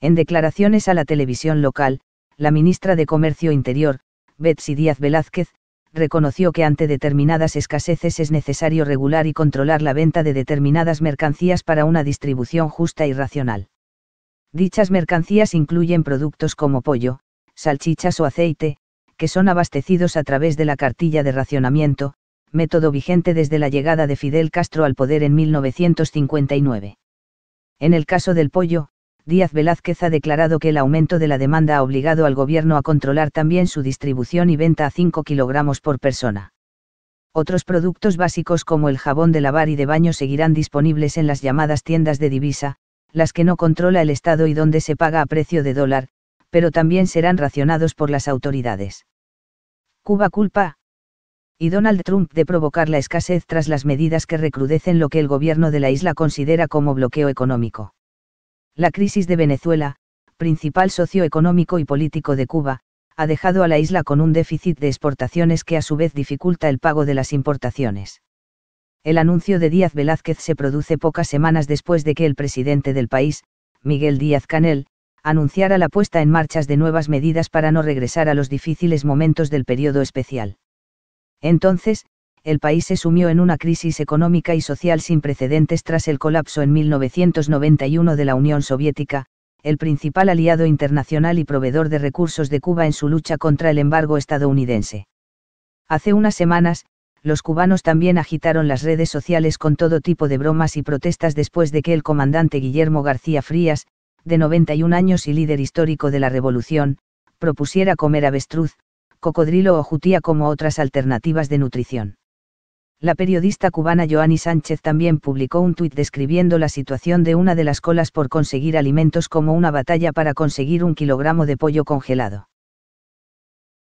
En declaraciones a la televisión local, la ministra de Comercio Interior, Betsy Díaz Velázquez, reconoció que ante determinadas escaseces es necesario regular y controlar la venta de determinadas mercancías para una distribución justa y racional. Dichas mercancías incluyen productos como pollo, salchichas o aceite, que son abastecidos a través de la cartilla de racionamiento, método vigente desde la llegada de Fidel Castro al poder en 1959. En el caso del pollo, Díaz Velázquez ha declarado que el aumento de la demanda ha obligado al gobierno a controlar también su distribución y venta a 5 kilogramos por persona. Otros productos básicos como el jabón de lavar y de baño seguirán disponibles en las llamadas tiendas de divisa, las que no controla el Estado y donde se paga a precio de dólar, pero también serán racionados por las autoridades. Cuba culpa. Y Donald Trump de provocar la escasez tras las medidas que recrudecen lo que el gobierno de la isla considera como bloqueo económico. La crisis de Venezuela, principal socio económico y político de Cuba, ha dejado a la isla con un déficit de exportaciones que a su vez dificulta el pago de las importaciones. El anuncio de Díaz Velázquez se produce pocas semanas después de que el presidente del país, Miguel Díaz Canel, anunciara la puesta en marcha de nuevas medidas para no regresar a los difíciles momentos del periodo especial. Entonces, el país se sumió en una crisis económica y social sin precedentes tras el colapso en 1991 de la Unión Soviética, el principal aliado internacional y proveedor de recursos de Cuba en su lucha contra el embargo estadounidense. Hace unas semanas, los cubanos también agitaron las redes sociales con todo tipo de bromas y protestas después de que el comandante Guillermo García Frías, de 91 años y líder histórico de la revolución, propusiera comer avestruz, cocodrilo o jutía como otras alternativas de nutrición la periodista cubana Joanny Sánchez también publicó un tuit describiendo la situación de una de las colas por conseguir alimentos como una batalla para conseguir un kilogramo de pollo congelado.